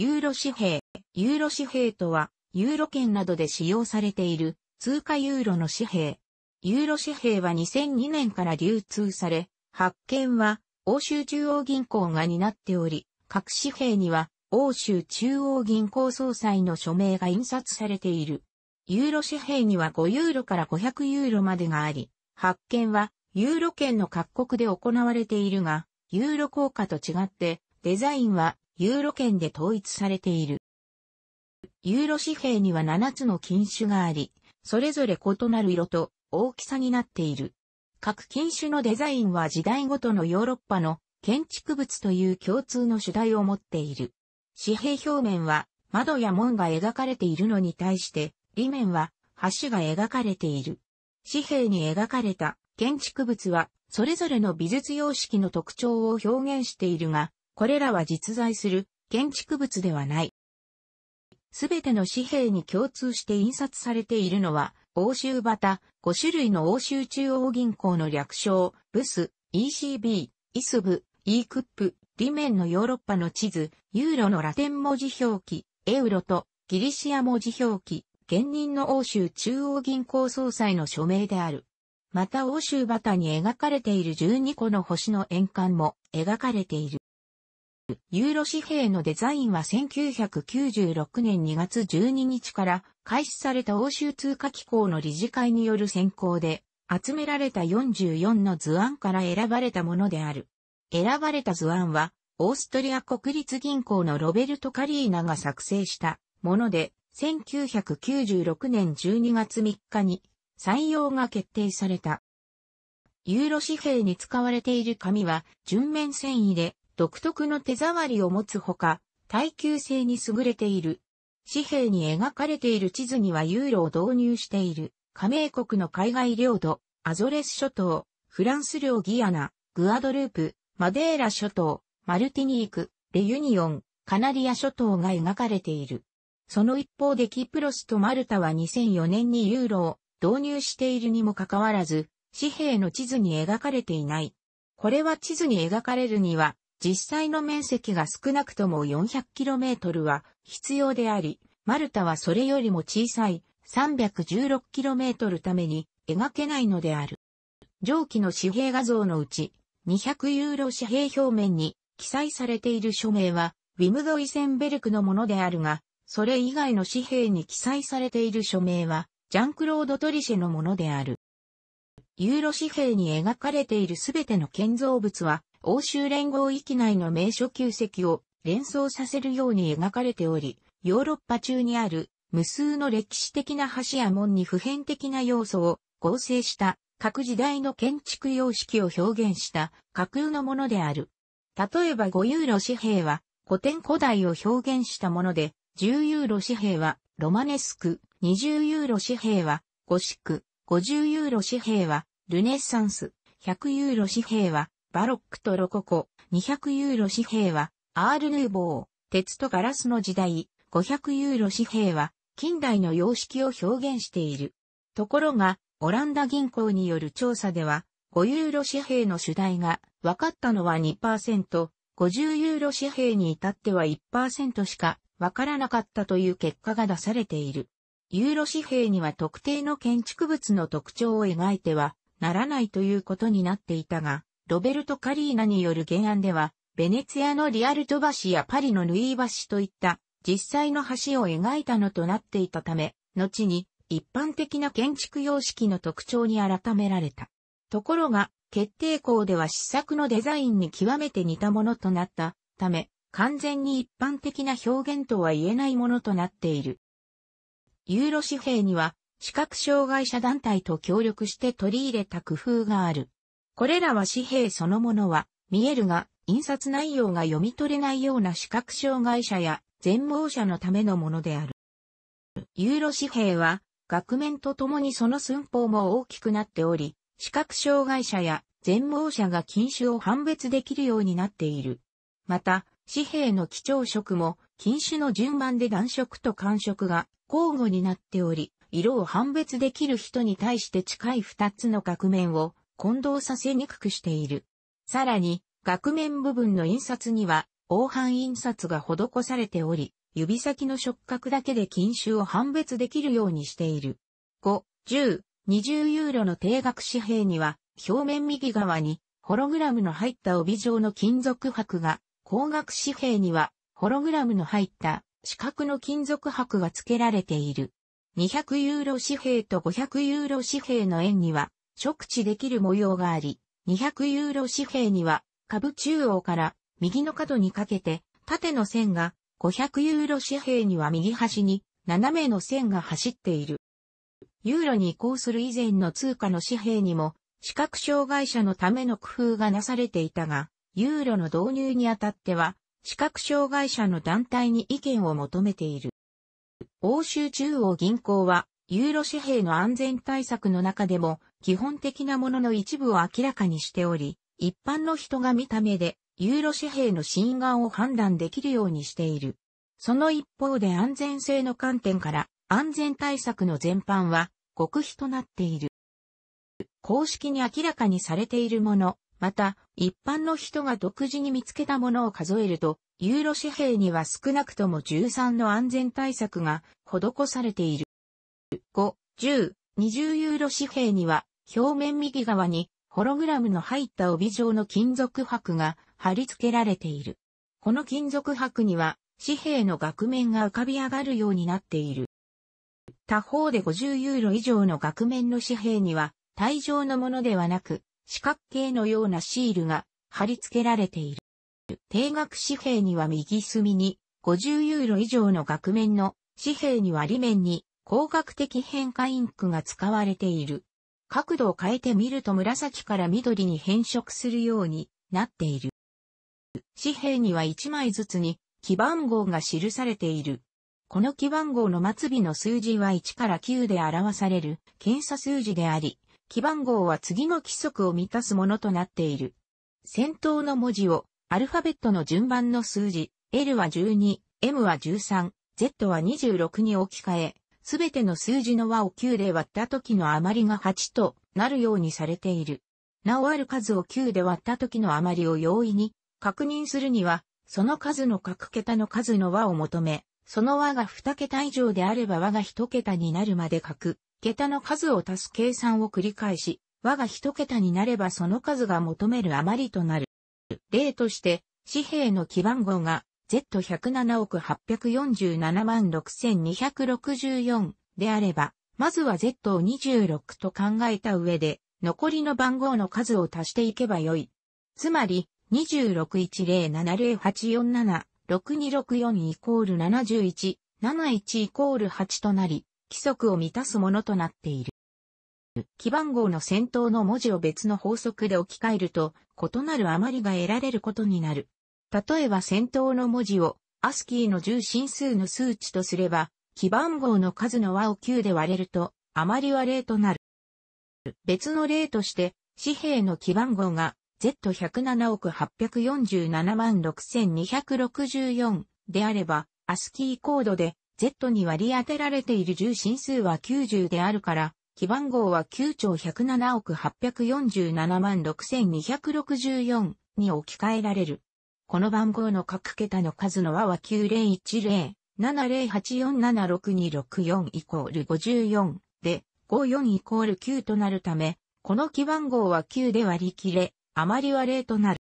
ユーロ紙幣。ユーロ紙幣とは、ユーロ圏などで使用されている通貨ユーロの紙幣。ユーロ紙幣は2002年から流通され、発見は欧州中央銀行が担っており、各紙幣には欧州中央銀行総裁の署名が印刷されている。ユーロ紙幣には5ユーロから500ユーロまでがあり、発見はユーロ圏の各国で行われているが、ユーロ効果と違ってデザインはユーロ圏で統一されている。ユーロ紙幣には7つの禁酒があり、それぞれ異なる色と大きさになっている。各禁酒のデザインは時代ごとのヨーロッパの建築物という共通の主題を持っている。紙幣表面は窓や門が描かれているのに対して、裏面は橋が描かれている。紙幣に描かれた建築物はそれぞれの美術様式の特徴を表現しているが、これらは実在する建築物ではない。すべての紙幣に共通して印刷されているのは、欧州タ、5種類の欧州中央銀行の略称、ブス、ECB、イスブ、イークップ、リメンのヨーロッパの地図、ユーロのラテン文字表記、エウロとギリシア文字表記、現任の欧州中央銀行総裁の署名である。また欧州タに描かれている12個の星の円環も描かれている。ユーロ紙幣のデザインは1996年2月12日から開始された欧州通貨機構の理事会による選考で集められた44の図案から選ばれたものである。選ばれた図案はオーストリア国立銀行のロベルト・カリーナが作成したもので1996年12月3日に採用が決定された。ユーロ紙幣に使われている紙は純面繊維で独特の手触りを持つほか、耐久性に優れている。紙幣に描かれている地図にはユーロを導入している。加盟国の海外領土、アゾレス諸島、フランス領ギアナ、グアドループ、マデーラ諸島、マルティニーク、レユニオン、カナリア諸島が描かれている。その一方でキプロスとマルタは2004年にユーロを導入しているにもかかわらず、紙幣の地図に描かれていない。これは地図に描かれるには、実際の面積が少なくとも 400km は必要であり、マルタはそれよりも小さい 316km ために描けないのである。上記の紙幣画像のうち、200ユーロ紙幣表面に記載されている署名は、ウィムド・イセンベルクのものであるが、それ以外の紙幣に記載されている署名は、ジャンクロード・トリシェのものである。ユーロ紙幣に描かれているすべての建造物は、欧州連合域内の名所旧跡を連想させるように描かれており、ヨーロッパ中にある無数の歴史的な橋や門に普遍的な要素を合成した各時代の建築様式を表現した架空のものである。例えば5ユーロ紙幣は古典古代を表現したもので、10ユーロ紙幣はロマネスク、20ユーロ紙幣はゴシック、50ユーロ紙幣はルネッサンス、100ユーロ紙幣はバロックとロココ、200ユーロ紙幣は、アールヌーボー、鉄とガラスの時代、500ユーロ紙幣は、近代の様式を表現している。ところが、オランダ銀行による調査では、5ユーロ紙幣の主題が分かったのは2%、50ユーロ紙幣に至っては1%しか分からなかったという結果が出されている。ユーロ紙幣には特定の建築物の特徴を描いてはならないということになっていたが、ロベルト・カリーナによる原案では、ベネツィアのリアルト橋やパリのヌイー橋といった実際の橋を描いたのとなっていたため、後に一般的な建築様式の特徴に改められた。ところが、決定校では試作のデザインに極めて似たものとなったため、完全に一般的な表現とは言えないものとなっている。ユーロ紙幣には視覚障害者団体と協力して取り入れた工夫がある。これらは紙幣そのものは見えるが、印刷内容が読み取れないような視覚障害者や全盲者のためのものである。ユーロ紙幣は、額面とともにその寸法も大きくなっており、視覚障害者や全盲者が禁酒を判別できるようになっている。また、紙幣の基調色も禁酒の順番で暖色と寒色が交互になっており、色を判別できる人に対して近い2つの額面を混同させにくくしている。さらに、額面部分の印刷には、黄斑印刷が施されており、指先の触覚だけで禁酒を判別できるようにしている。5、10、20ユーロの定額紙幣には、表面右側に、ホログラムの入った帯状の金属箔が、光学紙幣には、ホログラムの入った四角の金属箔が付けられている。200ユーロ紙幣と500ユーロ紙幣の円には、直置できる模様があり、200ユーロ紙幣には、株中央から右の角にかけて縦の線が、500ユーロ紙幣には右端に斜めの線が走っている。ユーロに移行する以前の通貨の紙幣にも、視覚障害者のための工夫がなされていたが、ユーロの導入にあたっては、視覚障害者の団体に意見を求めている。欧州中央銀行は、ユーロ紙幣の安全対策の中でも、基本的なものの一部を明らかにしており、一般の人が見た目でユーロ紙幣の真眼を判断できるようにしている。その一方で安全性の観点から安全対策の全般は極秘となっている。公式に明らかにされているもの、また一般の人が独自に見つけたものを数えると、ユーロ紙幣には少なくとも13の安全対策が施されている。5、10、20ユーロ紙幣には表面右側にホログラムの入った帯状の金属箔が貼り付けられている。この金属箔には紙幣の額面が浮かび上がるようになっている。他方で50ユーロ以上の額面の紙幣には、帯状のものではなく、四角形のようなシールが貼り付けられている。定額紙幣には右隅に、50ユーロ以上の額面の紙幣には裏面に、光学的変化インクが使われている。角度を変えてみると紫から緑に変色するようになっている。紙幣には1枚ずつに基番号が記されている。この基番号の末尾の数字は1から9で表される検査数字であり、基番号は次の規則を満たすものとなっている。先頭の文字をアルファベットの順番の数字、L は12、M は13、Z は26に置き換え、すべての数字の和を9で割った時の余りが8となるようにされている。なおある数を9で割った時の余りを容易に確認するには、その数の各桁の数の和を求め、その和が2桁以上であれば和が1桁になるまで各桁の数を足す計算を繰り返し、和が1桁になればその数が求める余りとなる。例として、紙幣の基番号が Z107 億847万6264であれば、まずは Z を26と考えた上で、残りの番号の数を足していけばよい。つまり、26107084762664イコール71、71イコール8となり、規則を満たすものとなっている。基番号の先頭の文字を別の法則で置き換えると、異なる余りが得られることになる。例えば先頭の文字を、アスキーの重心数の数値とすれば、基番号の数の和を9で割れると、余りは0となる。別の例として、紙幣の基番号が Z107 億847万6264であれば、アスキーコードで Z に割り当てられている重心数は90であるから、基番号は9兆107億847万6264に置き換えられる。この番号の各桁の数の和は9010、70847626イコール54で、54イコール9となるため、この基番号は9で割り切れ、余りは0となる。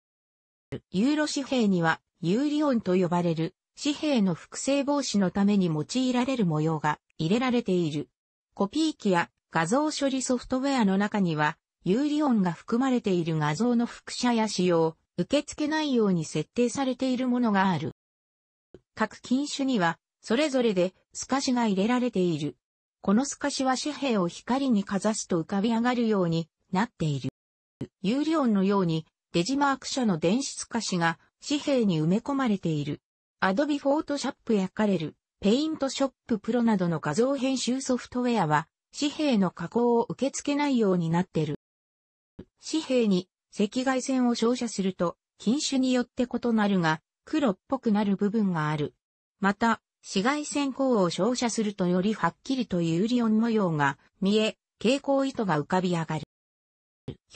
ユーロ紙幣には、ユーリオンと呼ばれる、紙幣の複製防止のために用いられる模様が入れられている。コピー機や画像処理ソフトウェアの中には、ユーリオンが含まれている画像の複写や使用、受付内容に設定されているものがある。各禁酒には、それぞれで透かしが入れられている。この透かしは紙幣を光にかざすと浮かび上がるようになっている。有料のようにデジマーク社の電子透かしが紙幣に埋め込まれている。Adobe Photoshop やカレル、Paint Shop Pro などの画像編集ソフトウェアは紙幣の加工を受け付けないようになっている。紙幣に赤外線を照射すると、品種によって異なるが、黒っぽくなる部分がある。また、紫外線光を照射するとよりはっきりとユーリオン模様が見え、蛍光糸が浮かび上がる。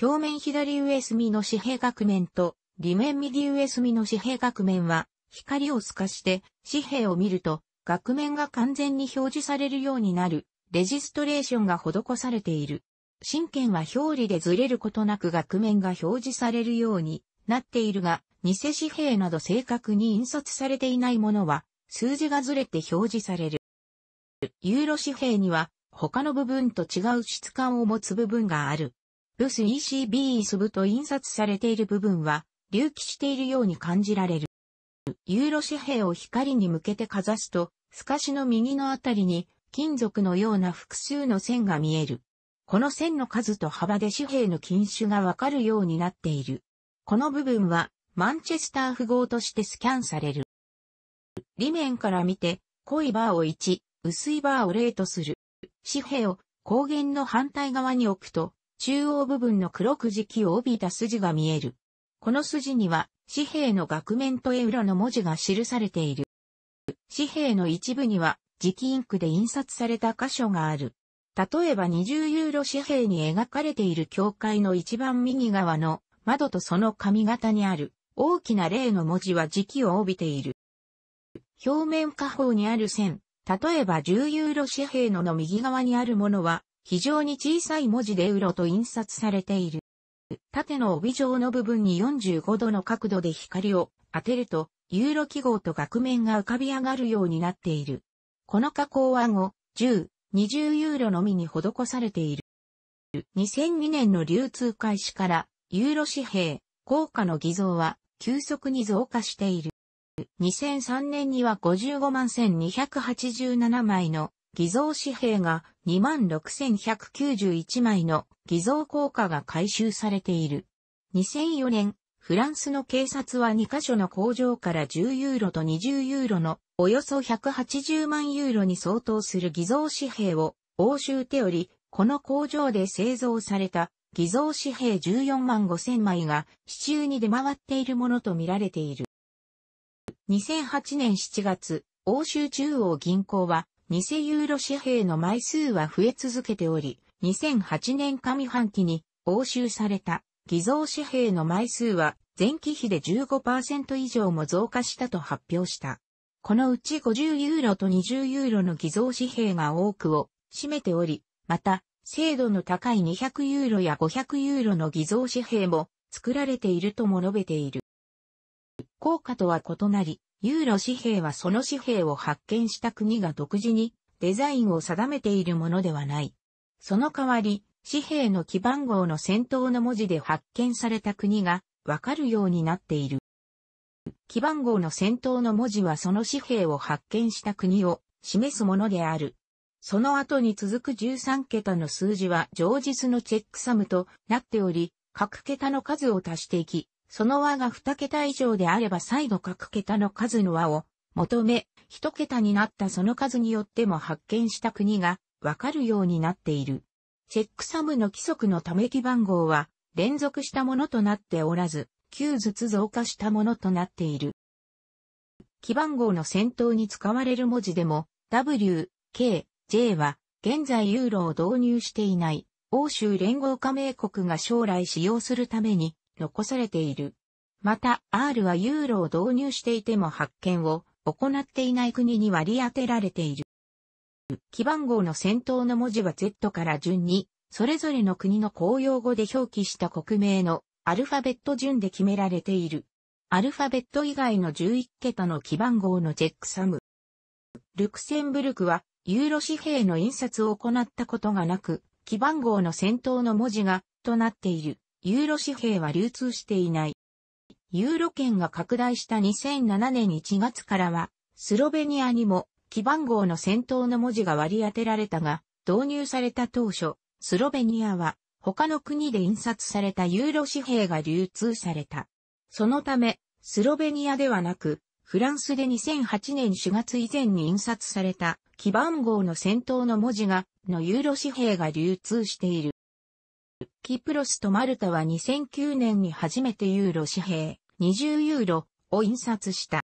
表面左上隅の紙幣額面と、裏面右上隅の紙幣額面は、光を透かして紙幣を見ると、額面が完全に表示されるようになる、レジストレーションが施されている。神剣は表裏でずれることなく額面が表示されるようになっているが、偽紙幣など正確に印刷されていないものは、数字がずれて表示される。ユーロ紙幣には、他の部分と違う質感を持つ部分がある。ブス ECB にスブと印刷されている部分は、隆起しているように感じられる。ユーロ紙幣を光に向けてかざすと、透かしの右のあたりに、金属のような複数の線が見える。この線の数と幅で紙幣の禁酒がわかるようになっている。この部分はマンチェスター符号としてスキャンされる。裏面から見て、濃いバーを1、薄いバーを0とする。紙幣を光源の反対側に置くと、中央部分の黒く時期を帯びた筋が見える。この筋には紙幣の額面と絵裏の文字が記されている。紙幣の一部には磁気インクで印刷された箇所がある。例えば20ユーロ紙幣に描かれている教会の一番右側の窓とその髪型にある大きな例の文字は時期を帯びている。表面下方にある線、例えば10ユーロ紙幣のの右側にあるものは非常に小さい文字でウロと印刷されている。縦の帯状の部分に45度の角度で光を当てると、ユーロ記号と額面が浮かび上がるようになっている。この加工は5、10、20ユーロのみに施されている。2002年の流通開始から、ユーロ紙幣、硬貨の偽造は急速に増加している。2003年には55万1287枚の偽造紙幣が2万6191枚の偽造硬貨が回収されている。2004年、フランスの警察は2カ所の工場から10ユーロと20ユーロのおよそ180万ユーロに相当する偽造紙幣を押収手より、この工場で製造された偽造紙幣14万5千枚が市中に出回っているものとみられている。2008年7月、欧州中央銀行は偽ユーロ紙幣の枚数は増え続けており、2008年上半期に押収された偽造紙幣の枚数は前期比で15%以上も増加したと発表した。このうち50ユーロと20ユーロの偽造紙幣が多くを占めており、また、精度の高い200ユーロや500ユーロの偽造紙幣も作られているとも述べている。効果とは異なり、ユーロ紙幣はその紙幣を発見した国が独自にデザインを定めているものではない。その代わり、紙幣の基番号の先頭の文字で発見された国がわかるようになっている。基番号の先頭の文字はその紙幣を発見した国を示すものである。その後に続く13桁の数字は常日のチェックサムとなっており、各桁の数を足していき、その和が2桁以上であれば再度各桁の数の和を求め、1桁になったその数によっても発見した国がわかるようになっている。チェックサムの規則のため記番号は連続したものとなっておらず、9ずつ増加したものとなっている。記番号の先頭に使われる文字でも W、K、J は現在ユーロを導入していない欧州連合加盟国が将来使用するために残されている。また R はユーロを導入していても発見を行っていない国に割り当てられている。記番号の先頭の文字は Z から順に、それぞれの国の公用語で表記した国名のアルファベット順で決められている。アルファベット以外の11桁の記番号のジェックサム。ルクセンブルクは、ユーロ紙幣の印刷を行ったことがなく、記番号の先頭の文字が、となっている。ユーロ紙幣は流通していない。ユーロ圏が拡大した2007年1月からは、スロベニアにも基番号の先頭の文字が割り当てられたが、導入された当初、スロベニアは他の国で印刷されたユーロ紙幣が流通された。そのため、スロベニアではなく、フランスで2008年4月以前に印刷された基番号の先頭の文字が、のユーロ紙幣が流通している。キプロスとマルタは2009年に初めてユーロ紙幣20ユーロを印刷した。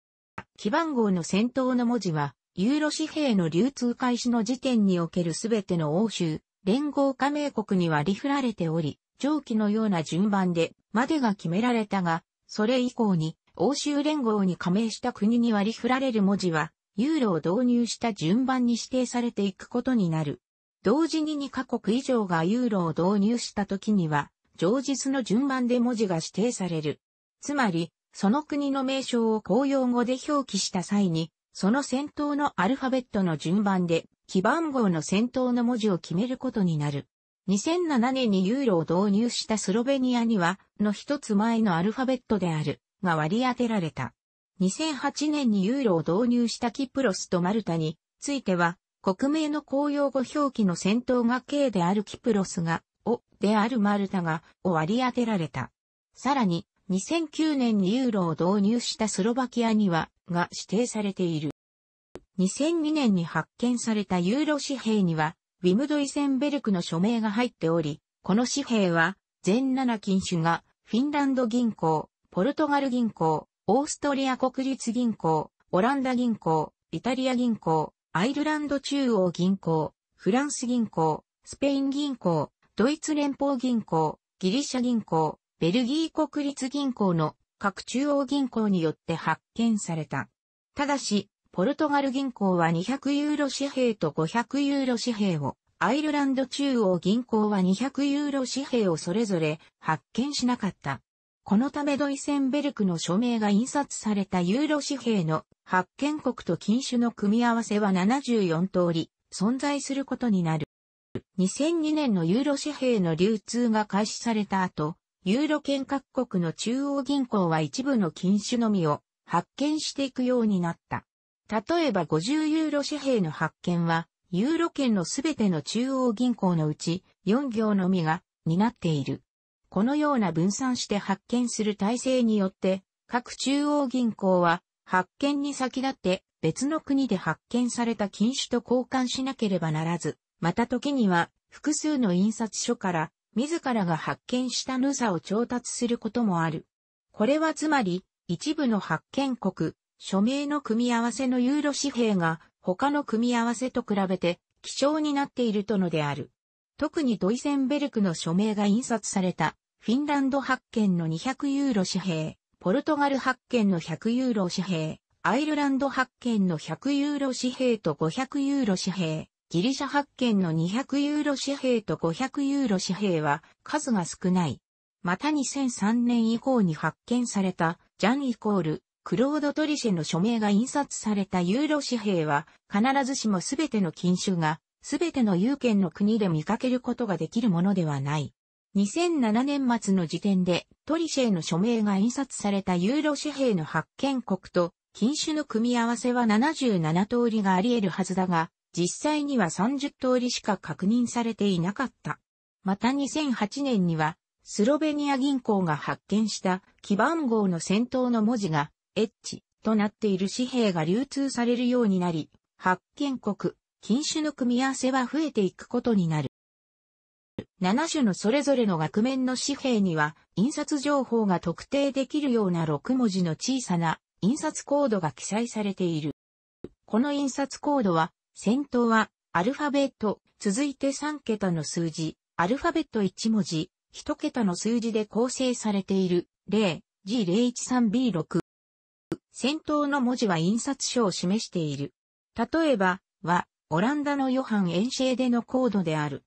基番号の先頭の文字はユーロ紙幣の流通開始の時点におけるすべての欧州、連合加盟国に割り振られており、上記のような順番で、までが決められたが、それ以降に、欧州連合に加盟した国に割り振られる文字は、ユーロを導入した順番に指定されていくことになる。同時に2カ国以上がユーロを導入した時には、常日の順番で文字が指定される。つまり、その国の名称を公用語で表記した際に、その先頭のアルファベットの順番で、基番号の先頭の文字を決めることになる。2007年にユーロを導入したスロベニアには、の一つ前のアルファベットである、が割り当てられた。2008年にユーロを導入したキプロスとマルタについては、国名の公用語表記の先頭が K であるキプロスが、お、であるマルタが、を割り当てられた。さらに、2009年にユーロを導入したスロバキアには、が指定されている。2002年に発見されたユーロ紙幣には、ウィムド・イセンベルクの署名が入っており、この紙幣は、全7金種が、フィンランド銀行、ポルトガル銀行、オーストリア国立銀行、オランダ銀行、イタリア銀行、アイルランド中央銀行、フランス銀行、スペイン銀行、ドイツ連邦銀行、ギリシャ銀行、ベルギー国立銀行の各中央銀行によって発見された。ただし、ポルトガル銀行は200ユーロ紙幣と500ユーロ紙幣を、アイルランド中央銀行は200ユーロ紙幣をそれぞれ発見しなかった。このためドイセンベルクの署名が印刷されたユーロ紙幣の発見国と禁酒の組み合わせは74通り存在することになる。2002年のユーロ紙幣の流通が開始された後、ユーロ圏各国の中央銀行は一部の禁酒のみを発見していくようになった。例えば50ユーロ紙幣の発見は、ユーロ圏のすべての中央銀行のうち4行のみが担っている。このような分散して発見する体制によって、各中央銀行は発見に先立って別の国で発見された禁酒と交換しなければならず、また時には複数の印刷所から自らが発見したヌサを調達することもある。これはつまり、一部の発見国、署名の組み合わせのユーロ紙幣が他の組み合わせと比べて貴重になっているとのである。特にドイセンベルクの署名が印刷されたフィンランド発見の200ユーロ紙幣、ポルトガル発見の100ユーロ紙幣、アイルランド発見の100ユーロ紙幣と500ユーロ紙幣、ギリシャ発見の200ユーロ紙幣と500ユーロ紙幣は数が少ない。また2003年以降に発見されたジャンイコールクロード・トリシェの署名が印刷されたユーロ紙幣は必ずしも全ての禁酒が全ての有権の国で見かけることができるものではない。2007年末の時点でトリシェの署名が印刷されたユーロ紙幣の発見国と禁酒の組み合わせは77通りがあり得るはずだが、実際には30通りしか確認されていなかった。また2008年には、スロベニア銀行が発見した基番号の先頭の文字が、エッチとなっている紙幣が流通されるようになり、発見国、禁酒の組み合わせは増えていくことになる。7種のそれぞれの額面の紙幣には、印刷情報が特定できるような6文字の小さな印刷コードが記載されている。この印刷コードは、先頭はアルファベット、続いて3桁の数字、アルファベット1文字、1桁の数字で構成されている、0、G013B6。先頭の文字は印刷書を示している。例えば、は、オランダのヨハン・エンシェーデのコードである。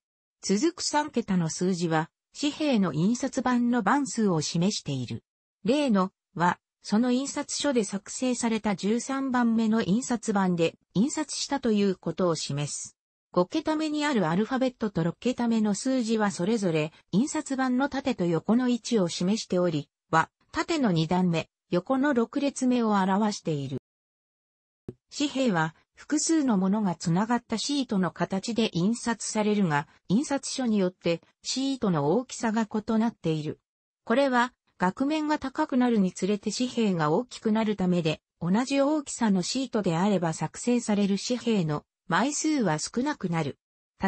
続く3桁の数字は、紙幣の印刷版の番数を示している。例の、は、その印刷所で作成された13番目の印刷版で印刷したということを示す。5桁目にあるアルファベットと6桁目の数字はそれぞれ印刷版の縦と横の位置を示しており、は縦の2段目、横の6列目を表している。紙幣は複数のものがつながったシートの形で印刷されるが、印刷所によってシートの大きさが異なっている。これは額面が高くなるにつれて紙幣が大きくなるためで、同じ大きさのシートであれば作成される紙幣の枚数は少なくなる。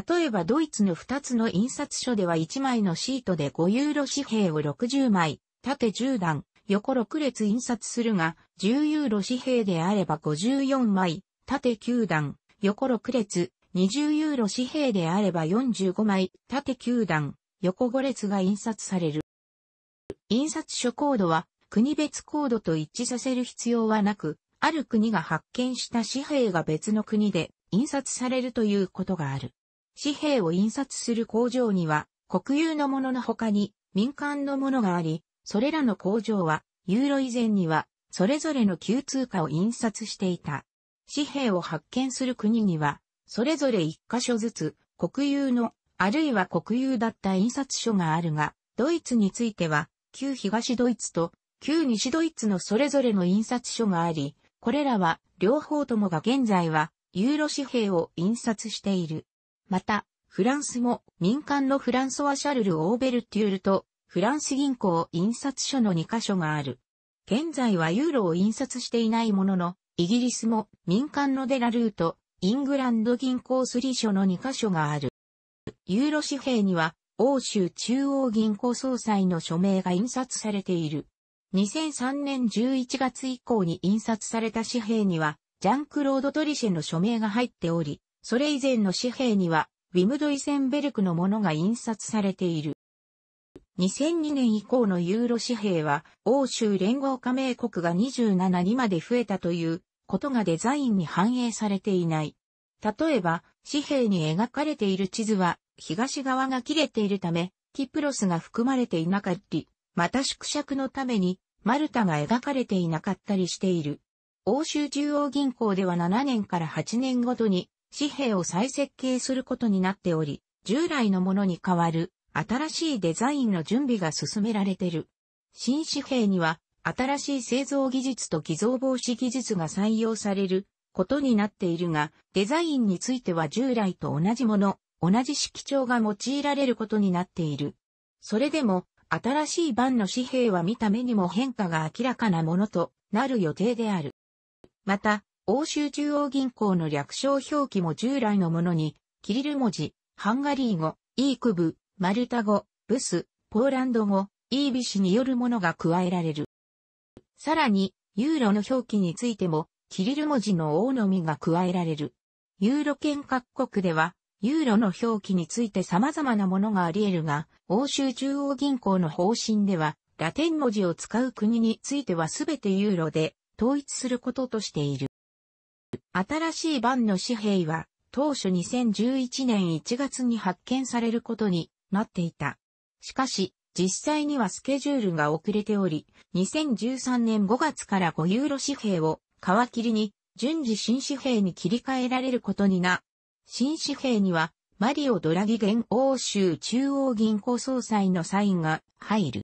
例えばドイツの2つの印刷所では1枚のシートで5ユーロ紙幣を60枚、縦10段、横6列印刷するが、10ユーロ紙幣であれば54枚、縦9段、横6列、20ユーロ紙幣であれば45枚、縦9段、横5列が印刷される。印刷所コードは国別コードと一致させる必要はなく、ある国が発見した紙幣が別の国で印刷されるということがある。紙幣を印刷する工場には国有のものの他に民間のものがあり、それらの工場はユーロ以前にはそれぞれの旧通貨を印刷していた。紙幣を発見する国には、それぞれ一箇所ずつ国有の、あるいは国有だった印刷所があるが、ドイツについては、旧東ドイツと旧西ドイツのそれぞれの印刷所があり、これらは両方ともが現在はユーロ紙幣を印刷している。また、フランスも民間のフランソワ・シャルル・オーベルテュールとフランス銀行印刷所の2箇所がある。現在はユーロを印刷していないものの、イギリスも民間のデラルート、イングランド銀行スリー所の2箇所がある。ユーロ紙幣には欧州中央銀行総裁の署名が印刷されている。2003年11月以降に印刷された紙幣には、ジャンクロード・トリシェの署名が入っており、それ以前の紙幣には、ウィムド・イセンベルクのものが印刷されている。2002年以降のユーロ紙幣は、欧州連合加盟国が27にまで増えたということがデザインに反映されていない。例えば、紙幣に描かれている地図は、東側が切れているため、キプロスが含まれていなかったり、また縮尺のために、マルタが描かれていなかったりしている。欧州中央銀行では7年から8年ごとに紙幣を再設計することになっており、従来のものに代わる新しいデザインの準備が進められている。新紙幣には新しい製造技術と偽造防止技術が採用されることになっているが、デザインについては従来と同じもの同じ色調が用いられることになっている。それでも、新しい版の紙幣は見た目にも変化が明らかなものとなる予定である。また、欧州中央銀行の略称表記も従来のものに、キリル文字、ハンガリー語、イークブ、マルタ語、ブス、ポーランド語、イービシによるものが加えられる。さらに、ユーロの表記についても、キリル文字の王のみが加えられる。ユーロ圏各国では、ユーロの表記について様々なものがあり得るが、欧州中央銀行の方針では、ラテン文字を使う国についてはすべてユーロで統一することとしている。新しい版の紙幣は当初2011年1月に発見されることになっていた。しかし、実際にはスケジュールが遅れており、2013年5月から5ユーロ紙幣を皮切りに順次新紙幣に切り替えられることにな新紙幣には、マリオ・ドラギ現欧州中央銀行総裁のサインが入る。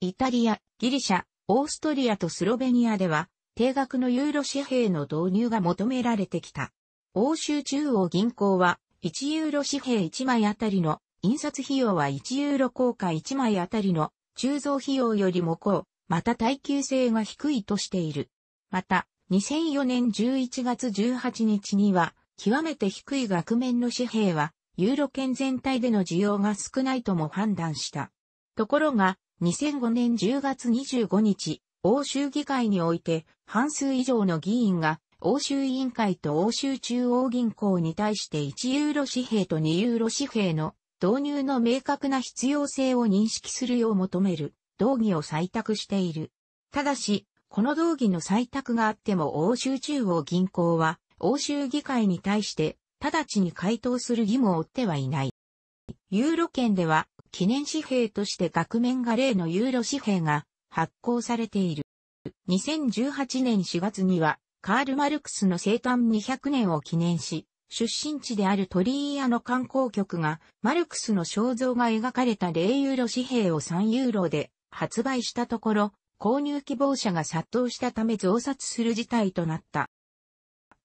イタリア、ギリシャ、オーストリアとスロベニアでは、定額のユーロ紙幣の導入が求められてきた。欧州中央銀行は、1ユーロ紙幣1枚あたりの印刷費用は1ユーロ硬貨1枚あたりの鋳造費用よりも高、また耐久性が低いとしている。また、2004年11月18日には、極めて低い額面の紙幣は、ユーロ圏全体での需要が少ないとも判断した。ところが、2005年10月25日、欧州議会において、半数以上の議員が、欧州委員会と欧州中央銀行に対して1ユーロ紙幣と2ユーロ紙幣の導入の明確な必要性を認識するよう求める動議を採択している。ただし、この動議の採択があっても欧州中央銀行は欧州議会に対して直ちに回答する義務を負ってはいない。ユーロ圏では記念紙幣として額面が例のユーロ紙幣が発行されている。2018年4月にはカール・マルクスの生誕200年を記念し、出身地である鳥居屋の観光局がマルクスの肖像が描かれた0ユーロ紙幣を3ユーロで発売したところ、購入希望者が殺到したため増刷する事態となった。